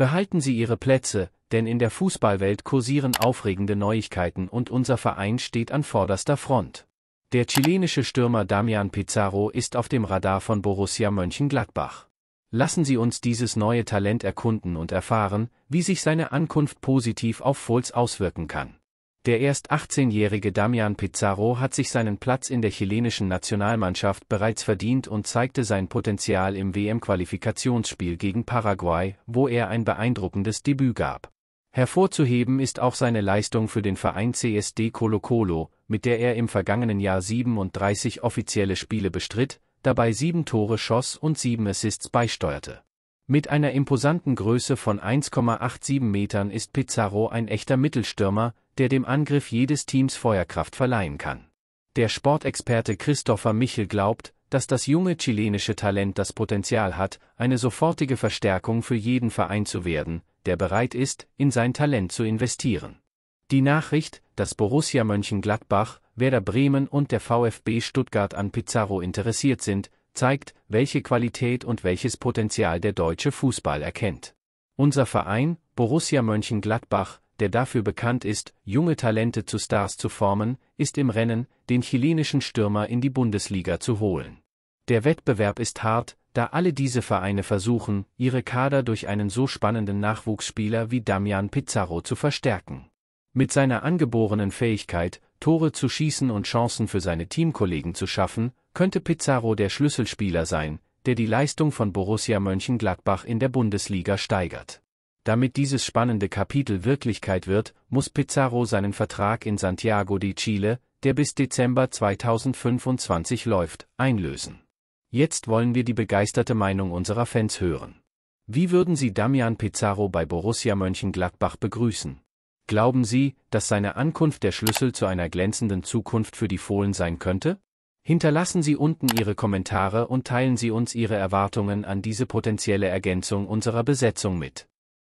Behalten Sie Ihre Plätze, denn in der Fußballwelt kursieren aufregende Neuigkeiten und unser Verein steht an vorderster Front. Der chilenische Stürmer Damian Pizarro ist auf dem Radar von Borussia Mönchengladbach. Lassen Sie uns dieses neue Talent erkunden und erfahren, wie sich seine Ankunft positiv auf Fohls auswirken kann. Der erst 18-jährige Damian Pizarro hat sich seinen Platz in der chilenischen Nationalmannschaft bereits verdient und zeigte sein Potenzial im WM-Qualifikationsspiel gegen Paraguay, wo er ein beeindruckendes Debüt gab. Hervorzuheben ist auch seine Leistung für den Verein CSD Colo Colo, mit der er im vergangenen Jahr 37 offizielle Spiele bestritt, dabei sieben Tore schoss und sieben Assists beisteuerte. Mit einer imposanten Größe von 1,87 Metern ist Pizarro ein echter Mittelstürmer, der dem Angriff jedes Teams Feuerkraft verleihen kann. Der Sportexperte Christopher Michel glaubt, dass das junge chilenische Talent das Potenzial hat, eine sofortige Verstärkung für jeden Verein zu werden, der bereit ist, in sein Talent zu investieren. Die Nachricht, dass Borussia Mönchengladbach, Werder Bremen und der VfB Stuttgart an Pizarro interessiert sind, zeigt, welche Qualität und welches Potenzial der deutsche Fußball erkennt. Unser Verein, Borussia Mönchengladbach, der dafür bekannt ist, junge Talente zu Stars zu formen, ist im Rennen, den chilenischen Stürmer in die Bundesliga zu holen. Der Wettbewerb ist hart, da alle diese Vereine versuchen, ihre Kader durch einen so spannenden Nachwuchsspieler wie Damian Pizarro zu verstärken. Mit seiner angeborenen Fähigkeit, Tore zu schießen und Chancen für seine Teamkollegen zu schaffen, könnte Pizarro der Schlüsselspieler sein, der die Leistung von Borussia Mönchengladbach in der Bundesliga steigert. Damit dieses spannende Kapitel Wirklichkeit wird, muss Pizarro seinen Vertrag in Santiago de Chile, der bis Dezember 2025 läuft, einlösen. Jetzt wollen wir die begeisterte Meinung unserer Fans hören. Wie würden Sie Damian Pizarro bei Borussia Mönchengladbach begrüßen? Glauben Sie, dass seine Ankunft der Schlüssel zu einer glänzenden Zukunft für die Fohlen sein könnte? Hinterlassen Sie unten Ihre Kommentare und teilen Sie uns Ihre Erwartungen an diese potenzielle Ergänzung unserer Besetzung mit.